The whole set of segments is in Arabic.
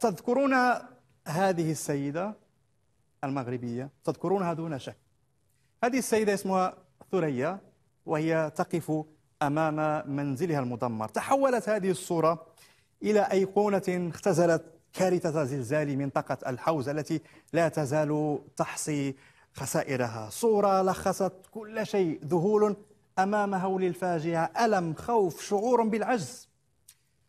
تذكرون هذه السيدة المغربية تذكرونها دون شك هذه السيدة اسمها ثريا وهي تقف أمام منزلها المدمر تحولت هذه الصورة إلى أيقونة اختزلت كارثة زلزال منطقة الحوز التي لا تزال تحصي خسائرها صورة لخصت كل شيء ذهول أمام هول الفاجعة ألم خوف شعور بالعجز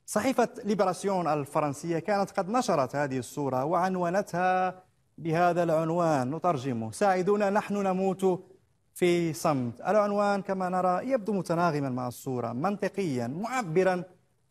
صحيفة ليبراسيون الفرنسية كانت قد نشرت هذه الصورة وعنونتها بهذا العنوان نترجمه ساعدونا نحن نموت في صمت العنوان كما نرى يبدو متناغما مع الصورة منطقيا معبرا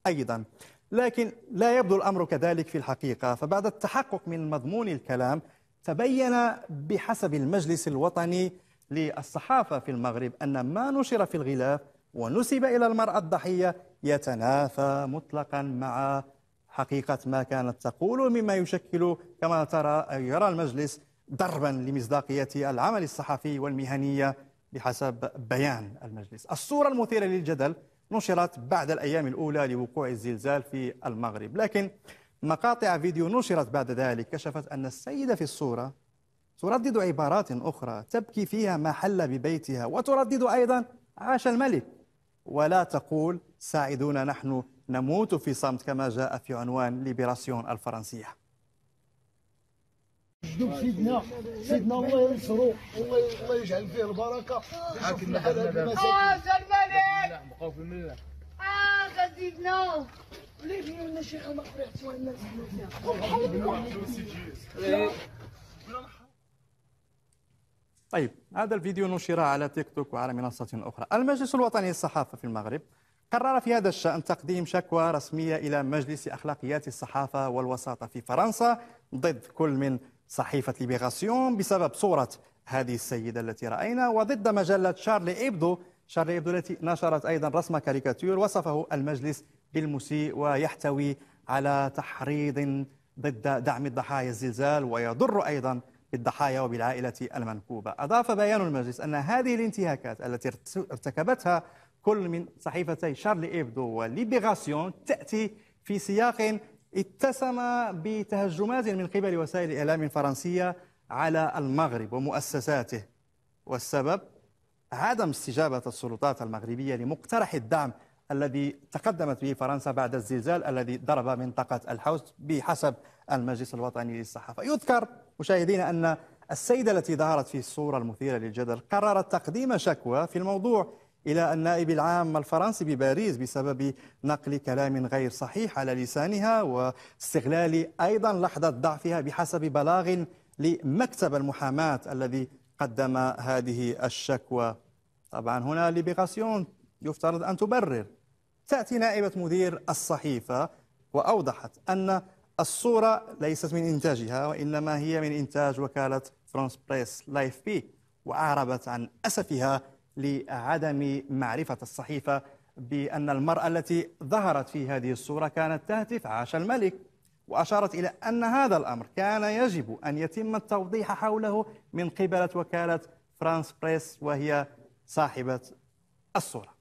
أيضا لكن لا يبدو الأمر كذلك في الحقيقة فبعد التحقق من مضمون الكلام تبين بحسب المجلس الوطني للصحافة في المغرب أن ما نشر في الغلاف ونسب إلى المرأة الضحية يتنافى مطلقا مع حقيقة ما كانت تقول مما يشكل كما ترى يرى المجلس ضربا لمصداقية العمل الصحفي والمهنية بحسب بيان المجلس الصورة المثيرة للجدل نشرت بعد الأيام الأولى لوقوع الزلزال في المغرب لكن مقاطع فيديو نشرت بعد ذلك كشفت أن السيدة في الصورة تردد عبارات أخرى تبكي فيها ما حل ببيتها وتردد أيضا عاش الملك ولا تقول ساعدونا نحن نموت في صمت كما جاء في عنوان ليبراسيون الفرنسية جدوب سيدنا سيدنا الله ينصرو الله الله يجعل فيه البركه حاكم هذا اه الملك بقاو سيدنا ولي فينا الشيخ ما قريتش وانا سيدنا طيب هذا الفيديو نشر على تيك توك وعلى منصة أخرى المجلس الوطني للصحافة في المغرب قرر في هذا الشأن تقديم شكوى رسمية إلى مجلس أخلاقيات الصحافة والوساطة في فرنسا ضد كل من صحيفة ليبيغاسيون بسبب صورة هذه السيدة التي رأينا وضد مجلة شارلي إبدو شارلي إبدو التي نشرت أيضا رسم كاريكاتير وصفه المجلس بالمسيء ويحتوي على تحريض ضد دعم الضحايا الزلزال ويضر أيضا بالضحايا وبالعائلة المنكوبة أضاف بيان المجلس أن هذه الانتهاكات التي ارتكبتها كل من صحيفتي شارلي إيبدو وليبيغاسيون تأتي في سياق اتسم بتهجمات من قبل وسائل الإعلام الفرنسية على المغرب ومؤسساته والسبب عدم استجابة السلطات المغربية لمقترح الدعم الذي تقدمت به فرنسا بعد الزلزال الذي ضرب منطقة الحوز بحسب المجلس الوطني للصحافة يذكر مشاهدينا أن السيدة التي ظهرت في الصورة المثيرة للجدل قررت تقديم شكوى في الموضوع إلى النائب العام الفرنسي بباريس بسبب نقل كلام غير صحيح على لسانها واستغلال أيضا لحظة ضعفها بحسب بلاغ لمكتب المحاماة الذي قدم هذه الشكوى طبعا هنا ليبيغاسيون يفترض أن تبرر تأتي نائبة مدير الصحيفة وأوضحت أن الصورة ليست من إنتاجها وإنما هي من إنتاج وكالة فرانس بريس لايف بي وأعربت عن أسفها لعدم معرفة الصحيفة بأن المرأة التي ظهرت في هذه الصورة كانت تهتف عاش الملك وأشارت إلى أن هذا الأمر كان يجب أن يتم التوضيح حوله من قبل وكالة فرانس بريس وهي صاحبة الصورة